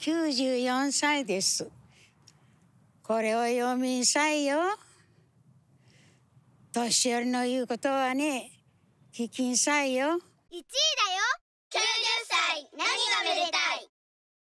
94歳です。これを読みんさいよ。年寄りの言うことはね、聞きんさいよ。1位だよ !90 歳